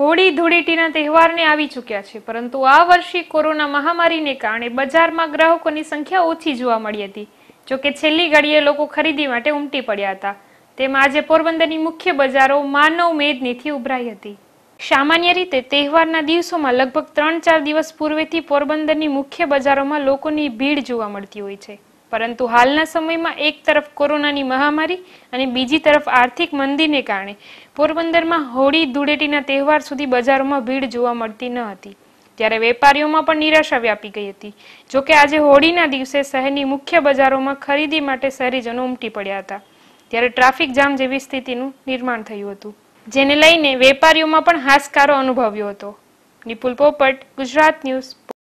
હોળી ધૂળેટીના તહેવારને આવી ચૂક્યા છે પરંતુ આ વર્ષે કોરોના મહામારીને કારણે બજારમાં ગ્રાહકોની સંખ્યા ઓછી જોવા મળી હતી જોકે છેલ્લી ઘડીએ લોકો ખરીદી માટે ઉમટી પડ્યા હતા તેમાં આજે પોરબંદરની મુખ્ય બજારો માનવ મેદનીથી ઉભરાઈ હતી સામાન્ય રીતે તહેવારના દિવસોમાં લગભગ ત્રણ ચાર દિવસ પૂર્વેથી પોરબંદરની મુખ્ય બજારોમાં લોકોની ભીડ જોવા મળતી હોય છે પરંતુ હાલના સમયમાં એક તરફ કોરોનાની મહામારી અને બીજી તરફ આર્થિક મંદીને કારણે પોરબંદરમાં હોળી ધૂળેટીના તહેવાર સુધી બજારોમાં ભીડ જોવા મળતી ન હતી ત્યારે વેપારીઓમાં પણ નિરાશા વ્યાપી ગઈ હતી જોકે આજે હોળીના દિવસે શહેરની મુખ્ય બજારોમાં ખરીદી માટે શહેરીજનો ઉમટી પડ્યા હતા ત્યારે ટ્રાફિક જામ જેવી સ્થિતિનું નિર્માણ થયું હતું જેને લઈને વેપારીઓમાં પણ હાશકારો અનુભવ્યો હતો નિપુલ પોપટ ગુજરાત ન્યૂઝ